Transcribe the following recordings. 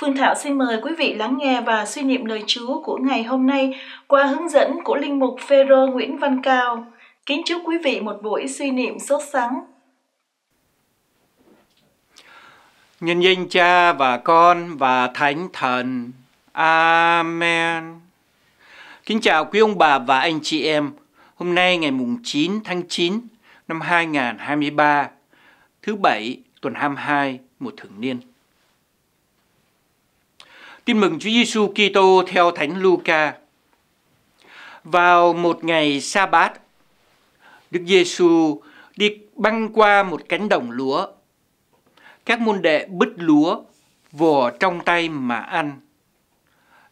Phương Thảo xin mời quý vị lắng nghe và suy niệm lời Chúa của ngày hôm nay qua hướng dẫn của Linh Mục Phêrô Nguyễn Văn Cao. Kính chúc quý vị một buổi suy niệm sốt sắng. Nhân danh Cha và Con và Thánh Thần. Amen. Kính chào quý ông bà và anh chị em. Hôm nay ngày mùng 9 tháng 9 năm 2023, thứ Bảy, tuần 22, một thường niên. Tin mừng Chúa Giêsu Kitô theo Thánh Luca. Vào một ngày sa bát, Đức Giêsu đi băng qua một cánh đồng lúa. Các môn đệ bứt lúa vò trong tay mà ăn.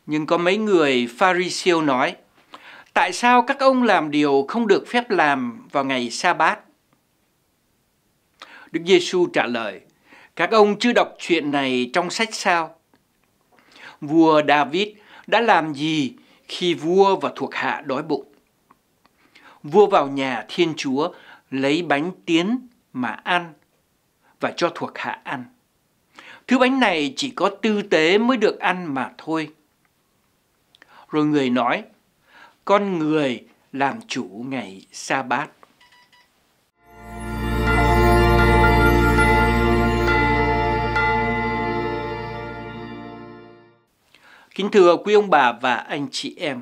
Nhưng có mấy người Pharisêu nói: Tại sao các ông làm điều không được phép làm vào ngày sa bát? Đức Giêsu trả lời: Các ông chưa đọc chuyện này trong sách sao? vua David đã làm gì khi vua và thuộc hạ đói bụng. Vua vào nhà Thiên Chúa lấy bánh tiến mà ăn và cho thuộc hạ ăn. Thứ bánh này chỉ có tư tế mới được ăn mà thôi. Rồi người nói, con người làm chủ ngày sa bát. Kính thưa quý ông bà và anh chị em,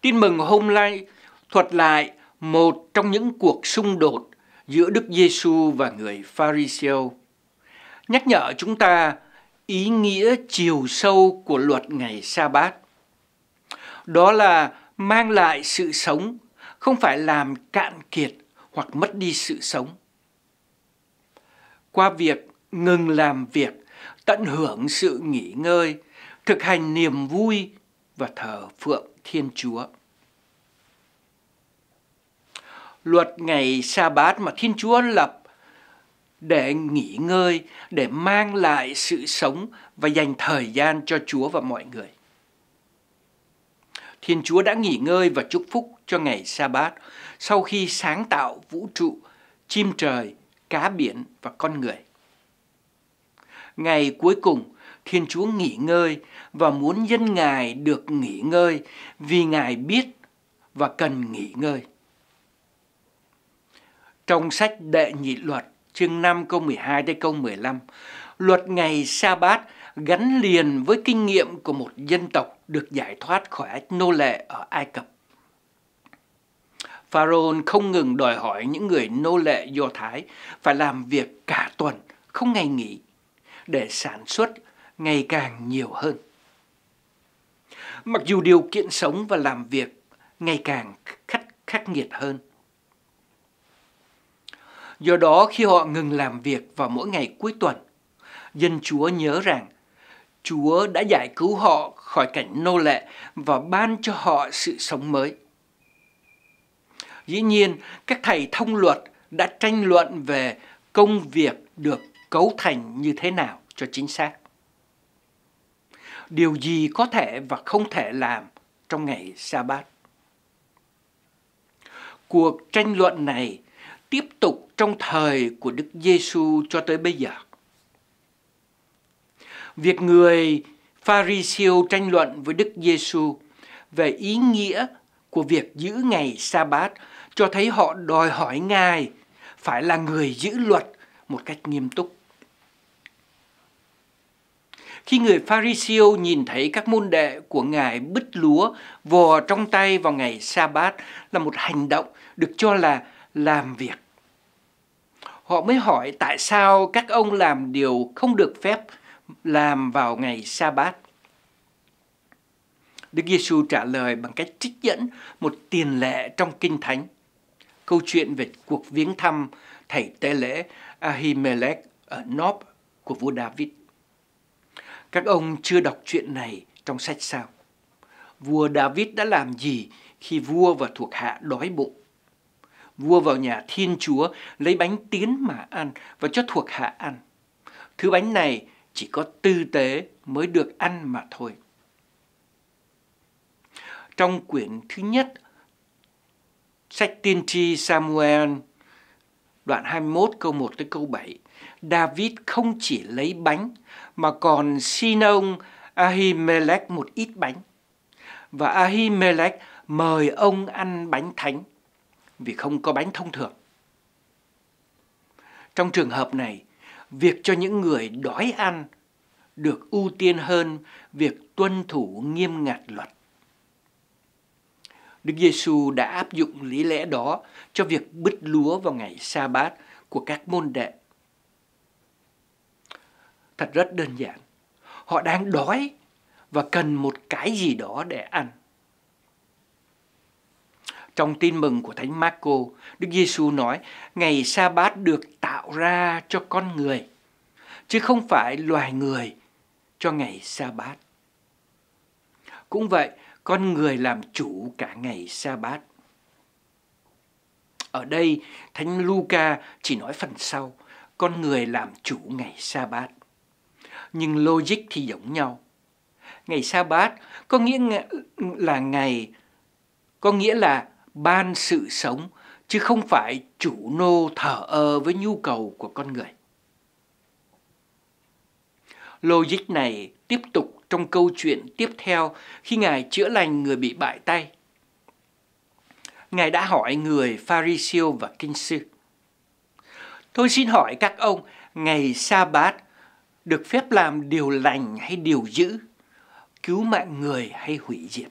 tin mừng hôm nay thuật lại một trong những cuộc xung đột giữa Đức Giêsu và người Pharisêu, nhắc nhở chúng ta ý nghĩa chiều sâu của luật ngày sa bát. Đó là mang lại sự sống, không phải làm cạn kiệt hoặc mất đi sự sống. Qua việc ngừng làm việc, tận hưởng sự nghỉ ngơi, thực hành niềm vui và thờ phượng Thiên Chúa. Luật ngày sa bát mà Thiên Chúa lập để nghỉ ngơi, để mang lại sự sống và dành thời gian cho Chúa và mọi người. Thiên Chúa đã nghỉ ngơi và chúc phúc cho ngày sa bát sau khi sáng tạo vũ trụ, chim trời, cá biển và con người. Ngày cuối cùng, Thiên Chúa nghỉ ngơi và muốn dân Ngài được nghỉ ngơi vì Ngài biết và cần nghỉ ngơi. Trong sách Đệ Nhị Luật, chương 5 câu 12 đến câu 15, luật ngày sa bát gắn liền với kinh nghiệm của một dân tộc được giải thoát khỏi nô lệ ở Ai Cập. Pharaoh không ngừng đòi hỏi những người nô lệ Do Thái phải làm việc cả tuần, không ngày nghỉ, để sản xuất ngày càng nhiều hơn. Mặc dù điều kiện sống và làm việc ngày càng khắc, khắc nghiệt hơn. Do đó khi họ ngừng làm việc vào mỗi ngày cuối tuần, dân Chúa nhớ rằng Chúa đã giải cứu họ khỏi cảnh nô lệ và ban cho họ sự sống mới. Dĩ nhiên, các thầy thông luật đã tranh luận về công việc được cấu thành như thế nào cho chính xác điều gì có thể và không thể làm trong ngày sa bát cuộc tranh luận này tiếp tục trong thời của Đức giê Giêsu cho tới bây giờ. Việc người pha Pharisêu tranh luận với Đức giê Giêsu về ý nghĩa của việc giữ ngày sa bát cho thấy họ đòi hỏi Ngài phải là người giữ luật một cách nghiêm túc. Khi người Pharisêu nhìn thấy các môn đệ của Ngài bứt lúa vò trong tay vào ngày sa bát là một hành động được cho là làm việc. Họ mới hỏi tại sao các ông làm điều không được phép làm vào ngày sa bát. Đức Giêsu trả lời bằng cách trích dẫn một tiền lệ trong Kinh Thánh. Câu chuyện về cuộc viếng thăm thầy tế lễ Ahimelech ở Nob của vua David. Các ông chưa đọc chuyện này trong sách sao? Vua David đã làm gì khi vua và thuộc hạ đói bụng? Vua vào nhà Thiên Chúa lấy bánh tiến mà ăn và cho thuộc hạ ăn. Thứ bánh này chỉ có tư tế mới được ăn mà thôi. Trong quyển thứ nhất, sách tiên tri Samuel, đoạn 21 câu 1 tới câu 7, David không chỉ lấy bánh mà còn xin ông Ahimelech một ít bánh. Và Ahimelech mời ông ăn bánh thánh vì không có bánh thông thường. Trong trường hợp này, việc cho những người đói ăn được ưu tiên hơn việc tuân thủ nghiêm ngặt luật. Đức Giêsu đã áp dụng lý lẽ đó cho việc bứt lúa vào ngày sa bát của các môn đệ thật rất đơn giản. Họ đang đói và cần một cái gì đó để ăn. Trong tin mừng của Thánh Marco, Đức Giêsu nói, ngày sa bát được tạo ra cho con người, chứ không phải loài người cho ngày sa bát. Cũng vậy, con người làm chủ cả ngày sa bát. Ở đây, Thánh Luca chỉ nói phần sau, con người làm chủ ngày sa bát nhưng logic thì giống nhau. Ngày sa bát có nghĩa là ngày, có nghĩa là ban sự sống, chứ không phải chủ nô thở ơ với nhu cầu của con người. Logic này tiếp tục trong câu chuyện tiếp theo khi Ngài chữa lành người bị bại tay. Ngài đã hỏi người Pharisêu và Kinh Sư. Tôi xin hỏi các ông, ngày sa bát được phép làm điều lành hay điều dữ, cứu mạng người hay hủy diệt.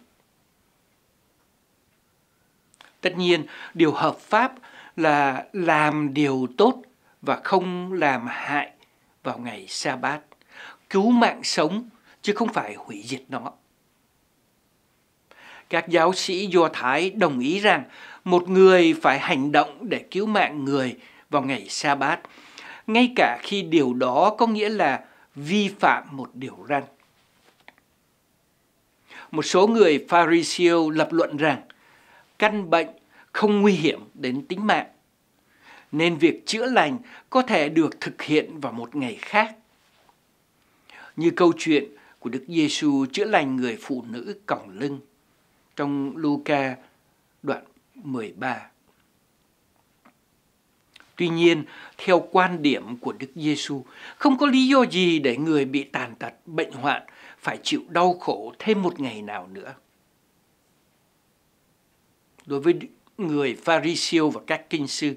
Tất nhiên, điều hợp pháp là làm điều tốt và không làm hại vào ngày sa bát cứu mạng sống chứ không phải hủy diệt nó. Các giáo sĩ Do Thái đồng ý rằng một người phải hành động để cứu mạng người vào ngày sa bát ngay cả khi điều đó có nghĩa là vi phạm một điều răn. Một số người Pharisee lập luận rằng căn bệnh không nguy hiểm đến tính mạng, nên việc chữa lành có thể được thực hiện vào một ngày khác. Như câu chuyện của Đức Giêsu chữa lành người phụ nữ còng lưng trong Luca đoạn 13. Tuy nhiên, theo quan điểm của Đức Giêsu, không có lý do gì để người bị tàn tật, bệnh hoạn phải chịu đau khổ thêm một ngày nào nữa. Đối với người Pharisêu và các kinh sư,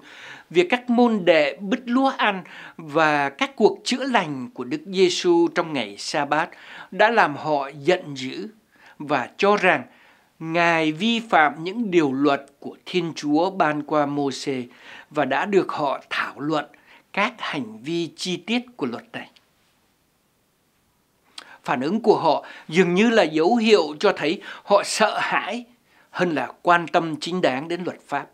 việc các môn đệ bứt lúa ăn và các cuộc chữa lành của Đức Giêsu trong ngày Sa-bát đã làm họ giận dữ và cho rằng Ngài vi phạm những điều luật của Thiên Chúa ban qua mô Môsê và đã được họ thảo luận các hành vi chi tiết của luật này. Phản ứng của họ dường như là dấu hiệu cho thấy họ sợ hãi hơn là quan tâm chính đáng đến luật pháp.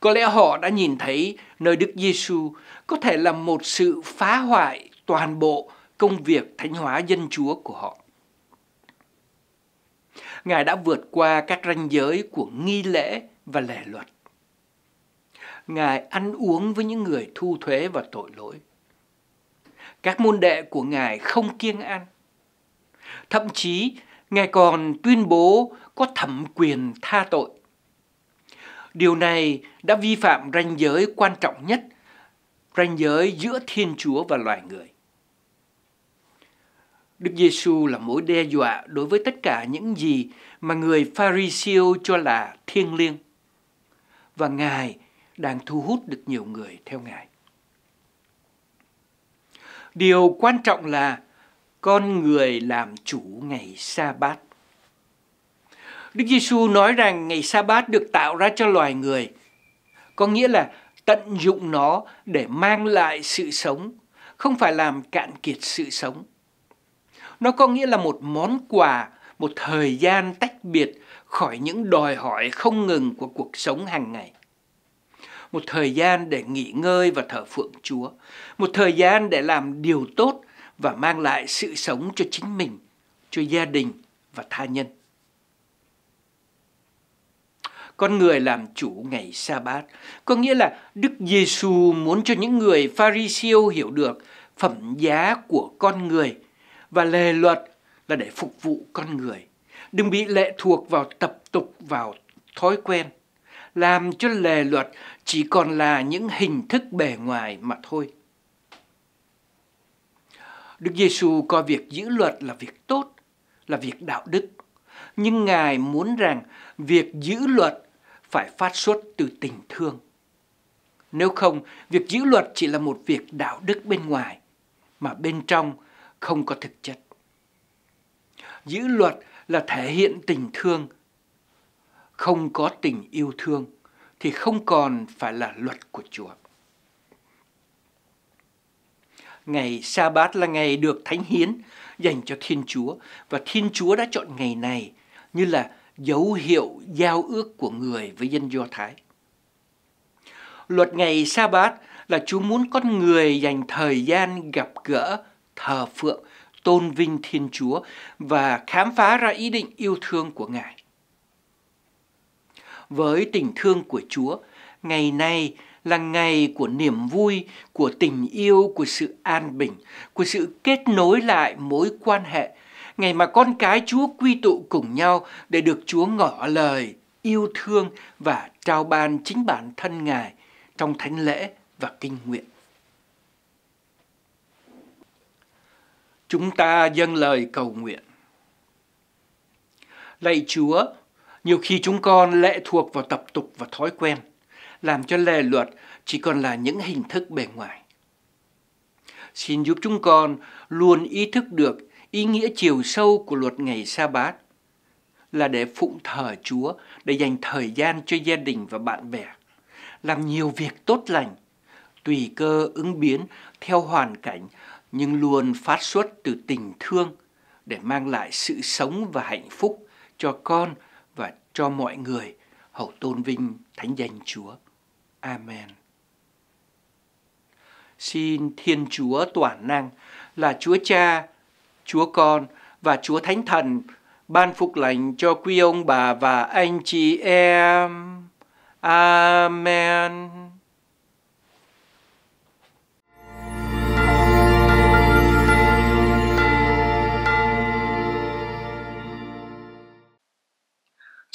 Có lẽ họ đã nhìn thấy nơi Đức Giêsu có thể là một sự phá hoại toàn bộ công việc thánh hóa dân chúa của họ. Ngài đã vượt qua các ranh giới của nghi lễ và lề luật. Ngài ăn uống với những người thu thuế và tội lỗi. Các môn đệ của Ngài không kiêng ăn. Thậm chí, Ngài còn tuyên bố có thẩm quyền tha tội. Điều này đã vi phạm ranh giới quan trọng nhất, ranh giới giữa Thiên Chúa và loài người. Đức Giêsu là mối đe dọa đối với tất cả những gì mà người Pharisêu cho là thiêng liêng. Và Ngài đang thu hút được nhiều người theo Ngài. Điều quan trọng là con người làm chủ ngày sa bát. Đức Giêsu nói rằng ngày sa bát được tạo ra cho loài người, có nghĩa là tận dụng nó để mang lại sự sống, không phải làm cạn kiệt sự sống nó có nghĩa là một món quà, một thời gian tách biệt khỏi những đòi hỏi không ngừng của cuộc sống hàng ngày. Một thời gian để nghỉ ngơi và thờ phượng Chúa. Một thời gian để làm điều tốt và mang lại sự sống cho chính mình, cho gia đình và tha nhân. Con người làm chủ ngày sa bát có nghĩa là Đức giê Giêsu muốn cho những người pha ri Pharisêu hiểu được phẩm giá của con người – và lề luật là để phục vụ con người. Đừng bị lệ thuộc vào tập tục, vào thói quen, làm cho lề luật chỉ còn là những hình thức bề ngoài mà thôi. Đức Giêsu coi việc giữ luật là việc tốt, là việc đạo đức, nhưng Ngài muốn rằng việc giữ luật phải phát xuất từ tình thương. Nếu không, việc giữ luật chỉ là một việc đạo đức bên ngoài, mà bên trong không có thực chất. Giữ luật là thể hiện tình thương. Không có tình yêu thương thì không còn phải là luật của Chúa. Ngày sa bát là ngày được thánh hiến dành cho Thiên Chúa và Thiên Chúa đã chọn ngày này như là dấu hiệu giao ước của người với dân Do Thái. Luật ngày sa bát là Chúa muốn con người dành thời gian gặp gỡ thờ phượng, tôn vinh Thiên Chúa và khám phá ra ý định yêu thương của Ngài. Với tình thương của Chúa, ngày nay là ngày của niềm vui, của tình yêu, của sự an bình, của sự kết nối lại mối quan hệ, ngày mà con cái Chúa quy tụ cùng nhau để được Chúa ngỏ lời, yêu thương và trao ban chính bản thân Ngài trong thánh lễ và kinh nguyện. chúng ta dâng lời cầu nguyện. Lạy Chúa, nhiều khi chúng con lệ thuộc vào tập tục và thói quen, làm cho lề luật chỉ còn là những hình thức bề ngoài. Xin giúp chúng con luôn ý thức được ý nghĩa chiều sâu của luật ngày sa bát là để phụng thờ Chúa, để dành thời gian cho gia đình và bạn bè, làm nhiều việc tốt lành, tùy cơ ứng biến theo hoàn cảnh nhưng luôn phát xuất từ tình thương để mang lại sự sống và hạnh phúc cho con và cho mọi người hầu tôn vinh thánh danh Chúa. Amen. Xin Thiên Chúa toàn năng là Chúa Cha, Chúa Con và Chúa Thánh Thần ban phúc lành cho quý ông bà và anh chị em. Amen.